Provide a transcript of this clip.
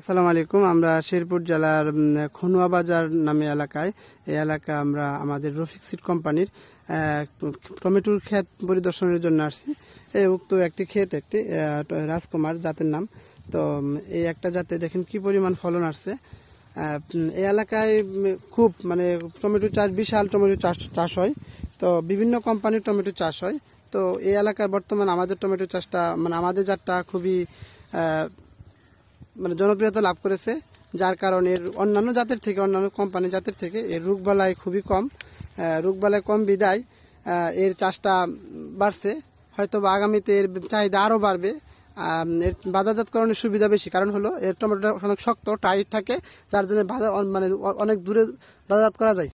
আসসালামু আলাইকুম আমরা শেরপুর জেলার খনুয়া বাজার নামে এলাকায় এই এলাকা আমরা আমাদের রফিক সিড কোম্পানির টমেটোর ক্ষেত পরিদর্শনের জন্য আসছি এই উক্ত একটি ক্ষেত একটি রাজকুমার জাতের নাম তো এই একটা জাতে দেখেন কি পরিমাণ ফলন আসছে এই এলাকায় খুব মানে টমেটো চাষ বিশাল টমেটো চাষ চাষ হয় তো বিভিন্ন কোম্পানির টমেটো চাষ হয় তো এই এলাকায় বর্তমান আমাদের টমেটো চাষটা মানে আমাদের জাতটা খুবই মানে জনপ্রিয়তা লাভ করেছে যার কারণে এর অন্যান্য জাতের থেকে অন্যান্য কোম্পানি জাতের থেকে এর রোগবালাই খুবই কম রোগবালাই কম বিদায় এর চাষটা বাড়ছে হয়তো বা আগামীতে এর চাহিদা আরও বাড়বে এর বাজারজাতকরণের সুবিধা বেশি কারণ হলো এর টমেটোটা অনেক শক্ত টাইট থাকে যার জন্য বাজার মানে অনেক দূরে বাজারজাত করা যায়